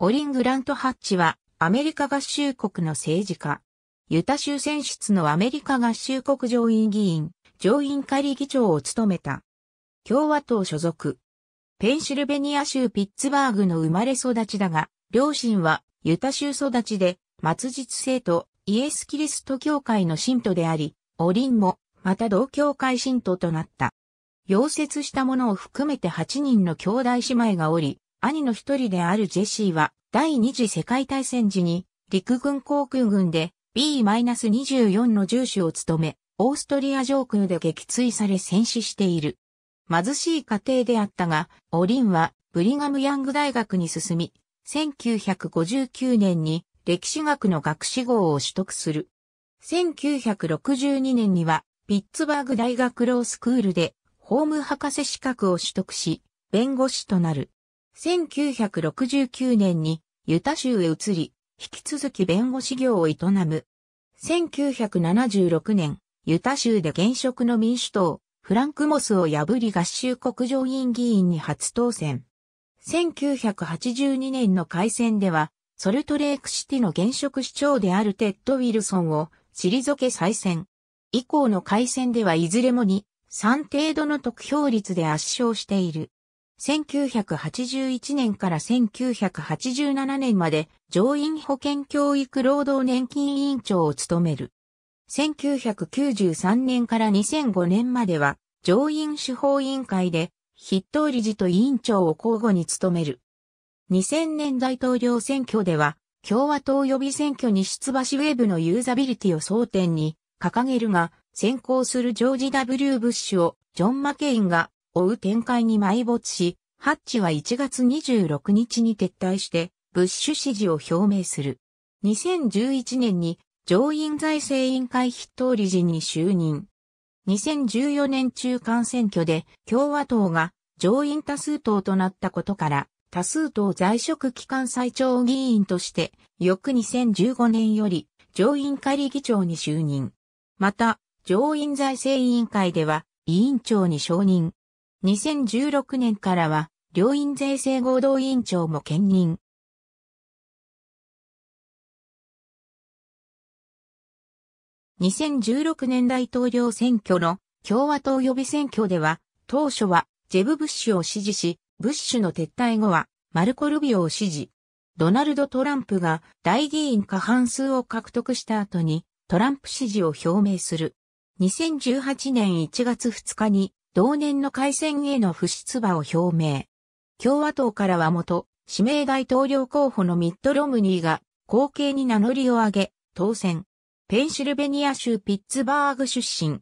オリングラント・ハッチはアメリカ合衆国の政治家。ユタ州選出のアメリカ合衆国上院議員、上院仮議長を務めた。共和党所属。ペンシルベニア州ピッツバーグの生まれ育ちだが、両親はユタ州育ちで、末日生徒、イエス・キリスト教会の信徒であり、オリンも、また同教会信徒となった。溶接したものを含めて8人の兄弟姉妹がおり、兄の一人であるジェシーは、第二次世界大戦時に、陸軍航空軍で B-24 の重視を務め、オーストリア上空で撃墜され戦死している。貧しい家庭であったが、オリンはブリガム・ヤング大学に進み、1959年に歴史学の学士号を取得する。1962年には、ピッツバーグ大学ロースクールで法務博士資格を取得し、弁護士となる。1969年にユタ州へ移り、引き続き弁護士業を営む。1976年、ユタ州で現職の民主党、フランク・モスを破り合衆国上院議員に初当選。1982年の改選では、ソルトレークシティの現職市長であるテッド・ウィルソンを退け再選。以降の改選ではいずれもに3程度の得票率で圧勝している。1981年から1987年まで上院保健教育労働年金委員長を務める。1993年から2005年までは上院司法委員会で筆頭理事と委員長を交互に務める。2000年大統領選挙では共和党予備選挙に出馬しウェブのユーザビリティを争点に掲げるが先行するジョージ・ W・ ブッシュをジョン・マケインが追う展開に埋没し、ハッチは1月26日に撤退して、ブッシュ支持を表明する。2011年に上院財政委員会筆頭理事に就任。2014年中間選挙で共和党が上院多数党となったことから、多数党在職期間最長議員として、翌2015年より上院会議長に就任。また、上院財政委員会では委員長に承認、2016年からは、両院税制合同委員長も兼任。2016年大統領選挙の共和党予備選挙では、当初はジェブ・ブッシュを支持し、ブッシュの撤退後はマルコ・ルビオを支持。ドナルド・トランプが大議員過半数を獲得した後にトランプ支持を表明する。2018年1月2日に同年の開戦への不出馬を表明。共和党からは元、指名大統領候補のミッド・ロムニーが、後継に名乗りを上げ、当選。ペンシルベニア州ピッツバーグ出身。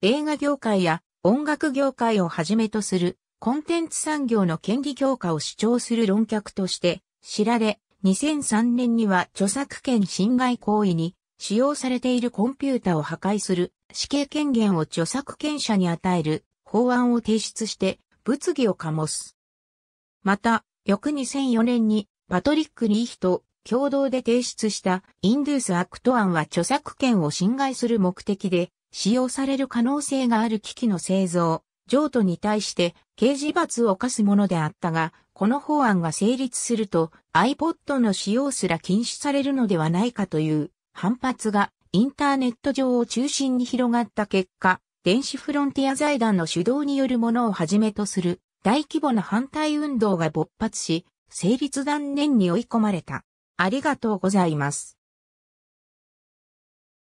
映画業界や音楽業界をはじめとするコンテンツ産業の権利強化を主張する論客として知られ、2003年には著作権侵害行為に使用されているコンピュータを破壊する死刑権限を著作権者に与える法案を提出して物議を醸す。また、翌2004年にパトリック・リーヒと共同で提出したインドゥース・アクト案は著作権を侵害する目的で使用される可能性がある機器の製造、譲渡に対して刑事罰を課すものであったが、この法案が成立すると iPod の使用すら禁止されるのではないかという反発がインターネット上を中心に広がった結果、電子フロンティア財団の主導によるものをはじめとする大規模な反対運動が勃発し、成立断念に追い込まれた。ありがとうございます。